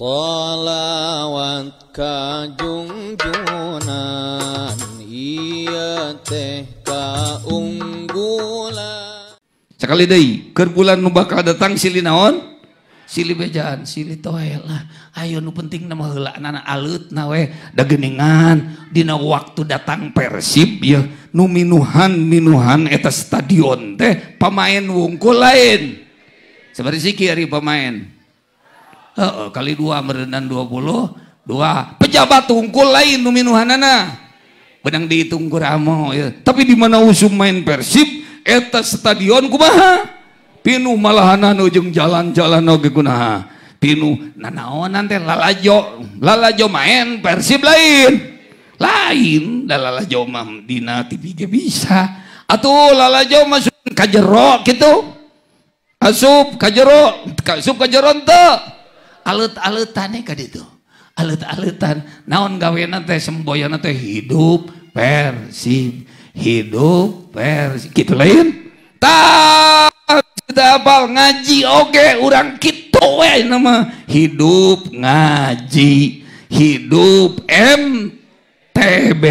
owan Ka Jungjungan Iya unggulakali ke bulan nubakar datang silinaon silah Ayo nu penting nama nana aut nawe dagan Di waktu datang Persib ya numinuhan minuuhan eta stadion teh pemain wungkul lainbar siki hari pemain kali dua mereang 22 pejabat ungkul lainminuhanana menang dihitunggu ramo ya tapi dimana us main Persib atas stadion kuba pinu malahanjung jalan-jalangunaahau Jo main Persib lain lain Jo bisa atau lala Jo kajjerok gitu asub kajjerok kaj alet-aletan kadi itu. Alet-aletan nawan gawe teh semboyan nate hidup versi hidup versi Gitu lain. Ta kita apal ngaji oke orang urang kitu nama hidup ngaji hidup MTB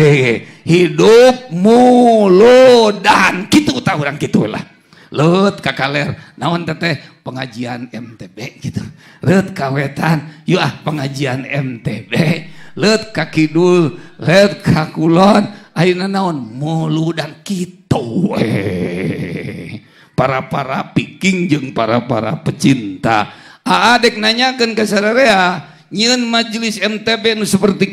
hidup muludan gitu tahu orang gitu lah lut kakaler nawan teteh pengajian MTB kawetan ah, pengajian MTB kakidulon mulu dan parapara piking jeng para para pecinta ah, adik nanyakan ke nyiin majulis MTB seperti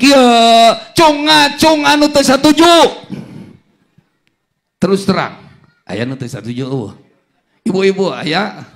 terus terang aya17 ibu-ibu ayaah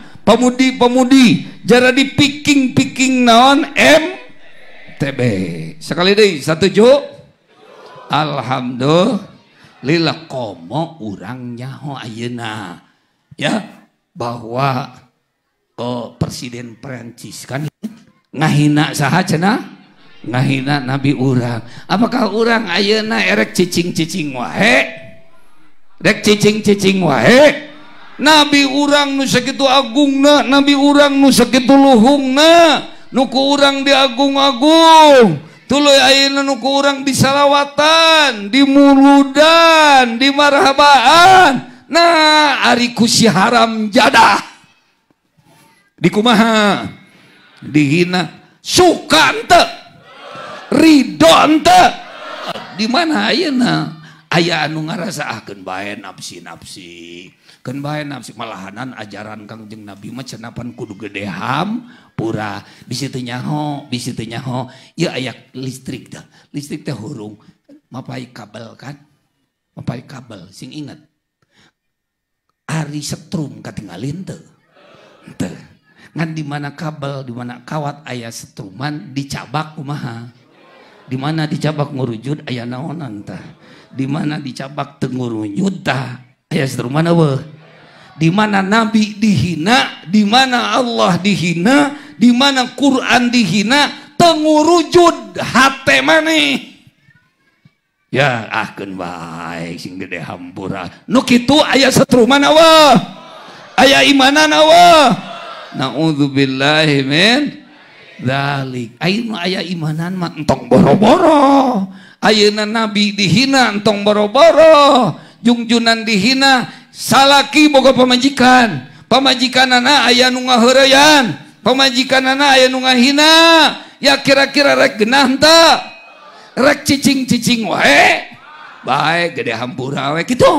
pemudi-pemudi jara di piking-piking naon TB sekali deh satu juk Alhamdulillah komo orang nyaho ayena ya bahwa oh, presiden Perancis kan ngahina saha cenah ngahina nabi urang apakah urang ayena erek cicing-cicing wahe rek cicing-cicing wae Kh Nabi urang nu sakit agung nabi urang nusa hung nuku urang diagung-agung tuku urang bisa lawatan di muuludan dimarahaban nah ariku si haram jadah dikuma dihina su ridho di mana anu ngarasken bay nafsinafsiken nafsi malahanan ajaran Kangjeng nabimanapan kudu gedeham pura disitunyahoitunyaho aya listrikdah listriknyahurungpa kabel kan kabel sing ingat Arirum tinggal l di mana kabel dimana kawat ayah sestruman dicabak Umaha dimana dicak gurujud ayah naonantah di mana dicabak Ayah seru mana weh di mana nabi dihina di mana Allah dihina di mana Quran dihina tengurujud hate mana? ya ahkeun baik sing gede hampura ah. Nuk itu ayah setru mana weh aya imanana weh Naudzubillah min dzalik Ayah imanan mah entong boro-boro a nabi dihina tong boro-boro jungjunan dihina salaki Boga pemanjikan pemajikan anak ayaa Huraya pemajikan anak ayaungan hina ya kira-kiragencing baik gede hambura itu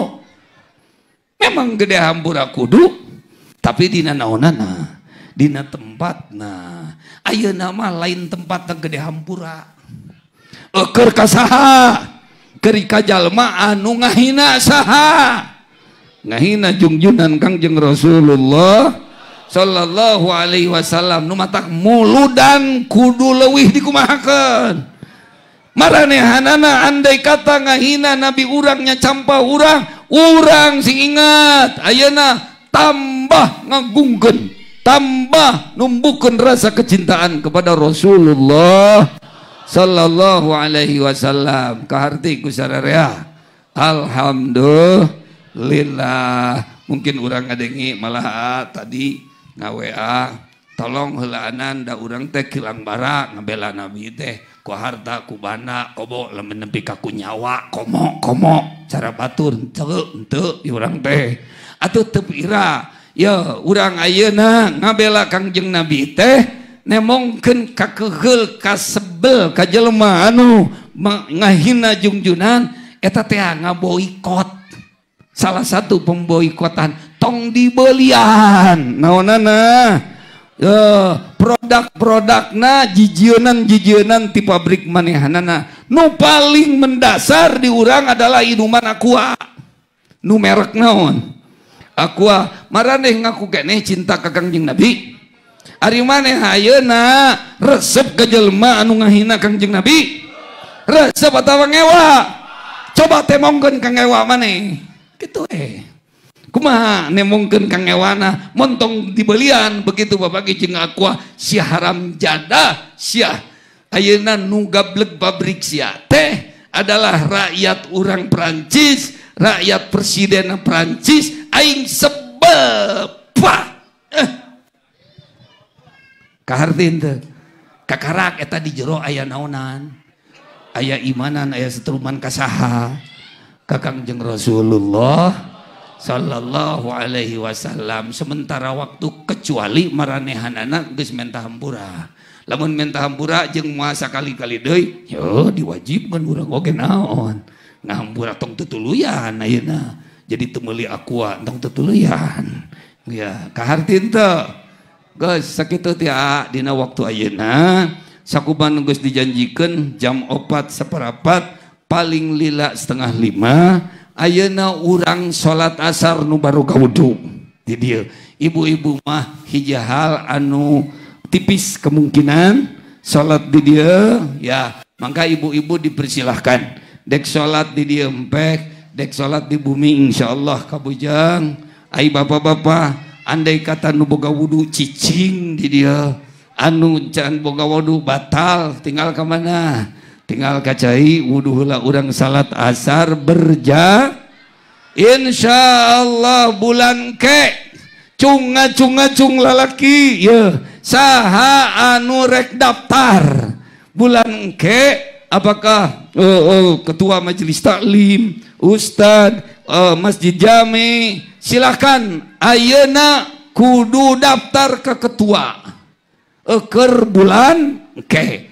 memang gede hambura kudu tapi di nana Dina tempat nah Ayo nama lain tempat dan gede hamburaan eker kasaha kerika kajalma anu ngahina saha ngahina jungjunan kangjeng Rasulullah sallallahu alaihi wasallam nu matak muludan kudu leuwih dikumahakeun maranehanana andai kata ngahina nabi urangnya campa urang urang sing ingat ayeuna tambah ngagungkeun tambah numpukkan rasa kecintaan kepada Rasulullah Shallallahu Alaihi Wasallam ke hartikusaudarah Alhamdulillah llah mungkin urang ngadeenge malaat ah, tadi ngawa ah, tolong helaan ndak urang teh hilangbara ngabela nabi teh ku harta kubana kobok le menepi kaku nyawa kom komok cara batur cek untuk hirang teh Atuh tepira yo urang ayena ngabela kangjeng nabi teh mungkin ka kegel kas sebel kajuhina jumjunaneta ngabo kot salah satu pembo ku tong dibelahan naana eh produk-produk na jijan jijjunan tip pabrik manehanana nu paling mendasar diurang adalah ilumanqua numrek noonqua mareh ngaku kek ne cinta kagang jeing nabi Arimanehuna resep kejelma anu ngahin Kajeng nabiwa coba tem kangwa maneh gitu kuma e monng dibelian begitu bagikwa ah, Sy haram jadah Syah Auna nu pabrik si ah adalah rakyat u Peranciss rakyat presiden Praancis Aing sebe tin Ka kita di jero ayaah naan ayaah imanan ayah setstrurumman kasaha kakang jeng Rasulullah Shallallahu Alaihi Wasallam sementara waktu kecuali meranehan anak guys mintahampur namun minta hambura je masa kali-kalii yo di wajib men naonbura tong jadi temuli akunghanya kahar tin segitu ti ah, Dina waktu Ayena sakubaung Gu dijanjikan jam obat separapat paling lila setengah 5 Ayeuna urang salat asal nubaruukawudhu didier ibu-ibu mah hijhal anu tipis kemungkinan salat didier ya maka ibu-ibu dipersilahkan dek salat didier ek dek salat di bumi Insya Allah Kabujang ay bapak-bapak ya andai kata nuboga wudhu cicing di dia anu jangan boga wudhu batal tinggal ke mana tinggal kacai wudhulah orang salat asar berja Insya Allah bulan ke cunga-cungacung lalaki ya saha anu rek daftar bulan ke apakah eh, eh, ketua majelis taklim ustad, uh, masjid Jami silahkan ayena kudu daftar ke ketua eker bulan Oke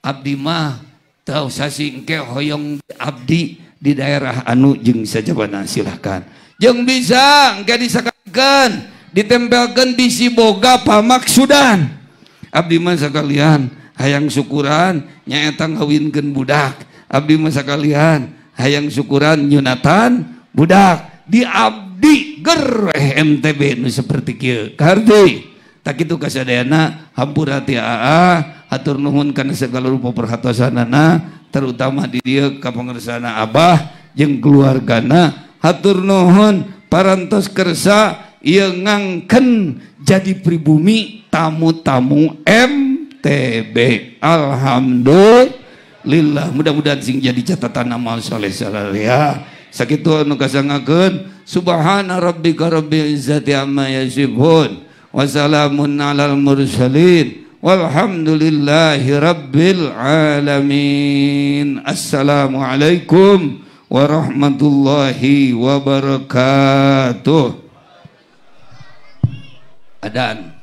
Abdimah tahu sing ke Hoong Abdi di daerah anu jeng sajaban silahkan yang bisa nggak disatkan ditempel Gend si Boga pamak Sudan Abdimah sekalian hayang syukurannyaangwingen budak Abdi Mas sekalian hayang syukuran Yunatan Budak di Abdi Ker eh, MTB nu seperti kieu. kardi Tak kasih kasadayana hampur hati AA atur nuhun kana segala rupa perhatosanana terutama di dia kapangersana Abah jeung keluargana hatur nuhun parantos kersa ieu ngangken jadi pribumi tamu-tamu MTB. Alhamdulillah. Mudah-mudahan sing jadi catatan amal soleh salah ya. Sakit nu kasangakeun subhana rabbika rabbil izzati amma yasifun wa alal mursalin walhamdulillahi rabbil alamin assalamualaikum warahmatullahi wabarakatuh adan